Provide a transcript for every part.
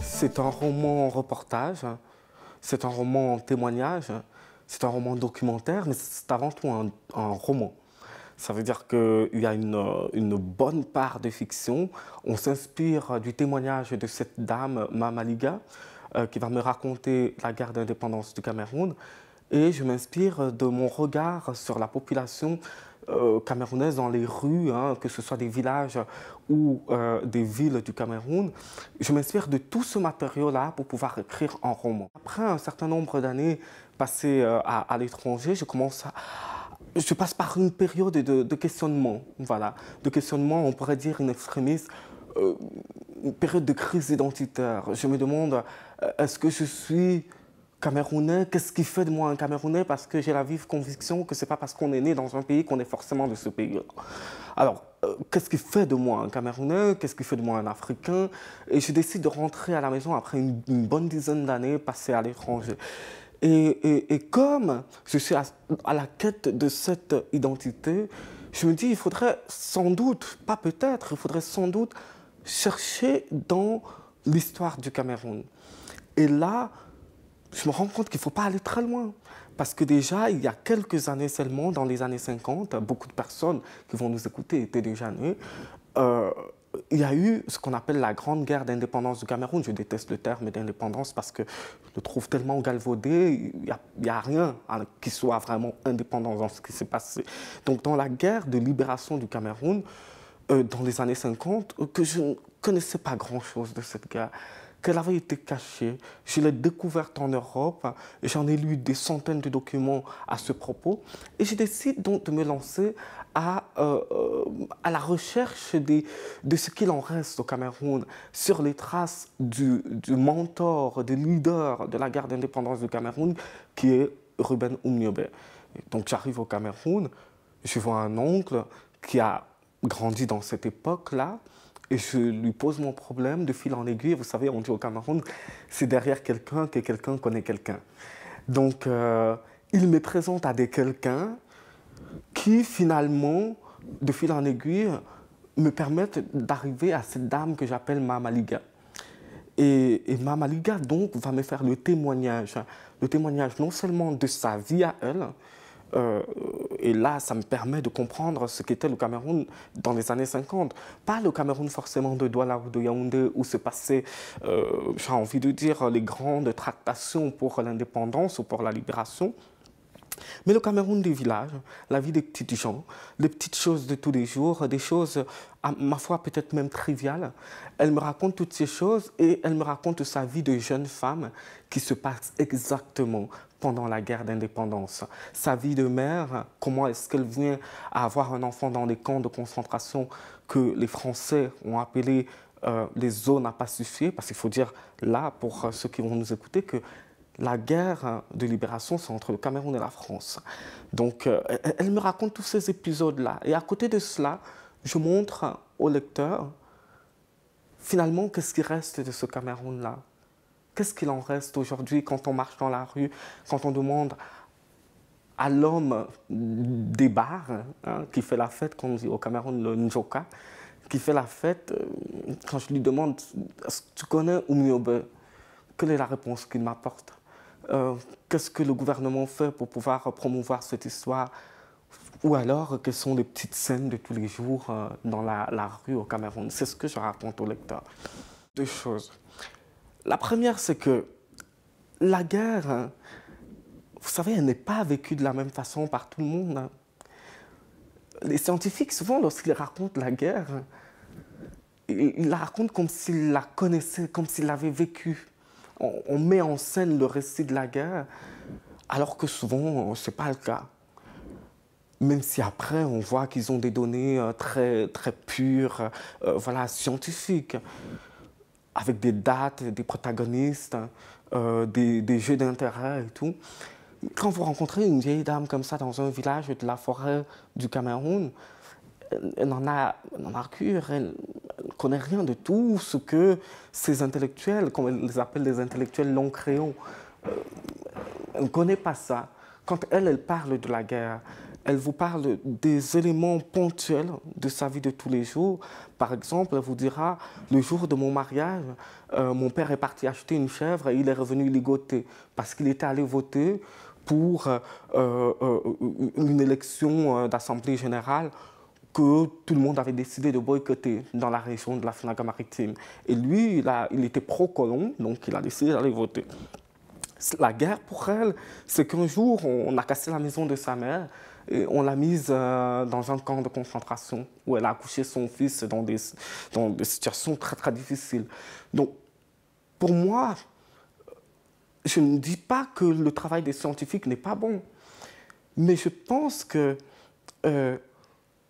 C'est un roman reportage, hein. c'est un roman témoignage, hein. c'est un roman documentaire, mais c'est avant tout un, roman. Ça veut dire qu'il y a une, bonne part de fiction. On s'inspire du témoignage de cette dame, Mamaliga, euh, qui va me raconter la guerre d'indépendance du Cameroun. Et je m'inspire de mon regard sur la population euh, camerounaise dans les rues, hein, que ce soit des villages ou euh, des villes du Cameroun, je m'inspire de tout ce matériau-là pour pouvoir écrire un roman. Après un certain nombre d'années passées euh, à, l'étranger, je commence je passe par une période de, questionnement, voilà, de questionnement, on pourrait dire une extrémiste, une période de crise identitaire. Je me demande, est-ce que je suis Camerounais, qu'est-ce qui fait de moi un Camerounais Parce que j'ai la vive conviction que c'est pas parce qu'on est né dans un pays qu'on est forcément de ce pays Alors, euh, qu'est-ce qui fait de moi un Camerounais Qu'est-ce qui fait de moi un Africain Et je décide de rentrer à la maison après une, bonne dizaine d'années passées à l'étranger. Et, comme je suis à, à, la quête de cette identité, je me dis, il faudrait sans doute, pas peut-être, il faudrait sans doute chercher dans l'histoire du Cameroun. Et là, je me rends compte qu'il ne faut pas aller très loin. Parce que déjà, il y a quelques années seulement, dans les années 50, beaucoup de personnes qui vont nous écouter étaient déjà nées. Euh, il y a eu ce qu'on appelle la grande guerre d'indépendance du Cameroun. Je déteste le terme d'indépendance parce que je le trouve tellement galvaudé. Il n'y a, rien qui soit vraiment indépendant dans ce qui s'est passé. Donc, dans la guerre de libération du Cameroun, euh, dans les années 50, que je ne connaissais pas grand-chose de cette guerre qu'elle avait été cachée. Je l'ai découverte en Europe, j'en ai lu des centaines de documents à ce propos, et je décide donc de me lancer à, euh, la recherche des, de ce qu'il en reste au Cameroun, sur les traces du, mentor, du leader de la guerre d'indépendance du Cameroun, qui est Ruben Oumniobé. Donc j'arrive au Cameroun, je vois un oncle qui a grandi dans cette époque-là, et je lui pose mon problème de fil en aiguille. Vous savez, on dit au Cameroun, c'est derrière quelqu'un que quelqu'un connaît quelqu'un. Donc, euh, il me présente à des quelqu'un qui, finalement, de fil en aiguille, me permettent d'arriver à cette dame que j'appelle Mamaliga. Et, et Mamaliga, donc, va me faire le témoignage. Le témoignage non seulement de sa vie à elle, euh, et là, ça me permet de comprendre ce qu'était le Cameroun dans les années 50. Pas le Cameroun forcément de Douala ou de Yaoundé où se passaient, euh, j'ai envie de dire, les grandes tractations pour l'indépendance ou pour la libération, mais le Cameroun des villages, la vie des petites gens, les petites choses de tous les jours, des choses, à ma foi, peut-être même triviales, elle me raconte toutes ces choses et elle me raconte sa vie de jeune femme qui se passe exactement pendant la guerre d'indépendance. Sa vie de mère, comment est-ce qu'elle vient à avoir un enfant dans les camps de concentration que les Français ont appelé euh, les zones à pacifier, parce qu'il faut dire là, pour euh, ceux qui vont nous écouter, que la guerre de libération, c'est entre le Cameroun et la France. Donc, euh, elle me raconte tous ces épisodes-là. Et à côté de cela, je montre au lecteur, finalement, qu'est-ce qui reste de ce Cameroun-là Qu'est-ce qu'il en reste aujourd'hui quand on marche dans la rue, quand on demande à l'homme des bars, hein, qui fait la fête, comme on dit au Cameroun, le Njoka, qui fait la fête, euh, quand je lui demande, est-ce que tu connais Oumiobe Quelle est la réponse qu'il m'apporte euh, qu'est-ce que le gouvernement fait pour pouvoir promouvoir cette histoire ou alors quelles sont les petites scènes de tous les jours euh, dans la, rue au Cameroun. C'est ce que je raconte au lecteur. Deux choses. La première, c'est que la guerre, hein, vous savez, elle n'est pas vécue de la même façon par tout le monde. Hein. Les scientifiques, souvent, lorsqu'ils racontent la guerre, ils la racontent comme s'ils la connaissaient, comme s'ils l'avaient vécue on, met en scène le récit de la guerre, alors que souvent, ce n'est pas le cas. Même si après, on voit qu'ils ont des données euh, très, très pures, euh, voilà, scientifiques, avec des dates, des protagonistes, euh, des, jeux d'intérêt et tout. Quand vous rencontrez une vieille dame comme ça dans un village de la forêt du Cameroun, elle n'en a, en a connaît rien de tout ce que ces intellectuels, comme ils les appelle les intellectuels non créants, ne euh, connaît pas ça. Quand elle, elle parle de la guerre, elle vous parle des éléments ponctuels de sa vie de tous les jours. Par exemple, elle vous dira, le jour de mon mariage, euh, mon père est parti acheter une chèvre et il est revenu ligoté parce qu'il était allé voter pour euh, une élection d'assemblée générale que tout le monde avait décidé de boycotter dans la région de la finaga maritime. Et lui, il, était pro-colon, donc il a décidé d'aller voter. La guerre pour elle, c'est qu'un jour, on a cassé la maison de sa mère et on l'a mise euh, dans un camp de concentration où elle a accouché son fils dans des, dans situations très, très difficiles. Donc, pour moi, je ne dis pas que le travail des scientifiques n'est pas bon, mais je pense que... Euh,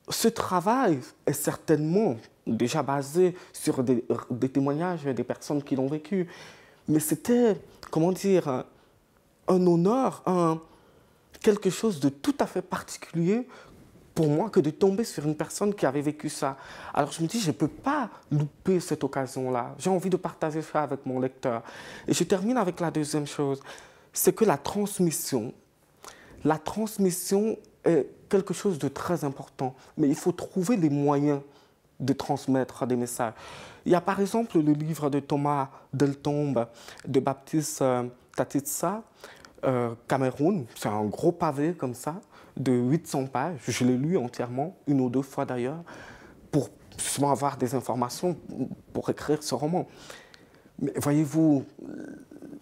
ce travail est certainement déjà basé sur des, témoignages des personnes qui l'ont vécu. Mais c'était, comment dire, un honneur, un, quelque chose de tout à fait particulier pour moi que de tomber sur une personne qui avait vécu ça. Alors je me dis, je ne peux pas louper cette occasion-là. J'ai envie de partager ça avec mon lecteur. Et je termine avec la deuxième chose, c'est que la transmission, la transmission est quelque chose de très important, mais il faut trouver les moyens de transmettre des messages. Il y a par exemple le livre de Thomas Deltombe, de Baptiste euh, Tatitsa, euh, Cameroun. C'est un gros pavé comme ça, de 800 pages. Je l'ai lu entièrement, une ou deux fois d'ailleurs, pour justement avoir des informations pour écrire ce roman. Mais voyez-vous,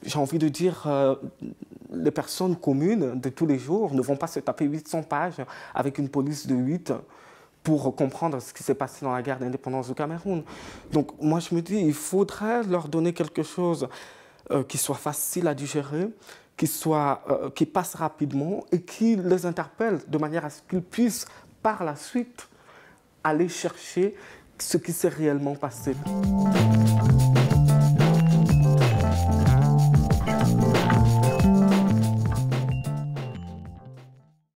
j'ai envie de dire, euh, les personnes communes de tous les jours ne vont pas se taper 800 pages avec une police de 8 pour comprendre ce qui s'est passé dans la guerre d'indépendance du Cameroun. Donc moi je me dis, il faudrait leur donner quelque chose euh, qui soit facile à digérer, qui, soit, euh, qui passe rapidement et qui les interpelle de manière à ce qu'ils puissent par la suite aller chercher ce qui s'est réellement passé.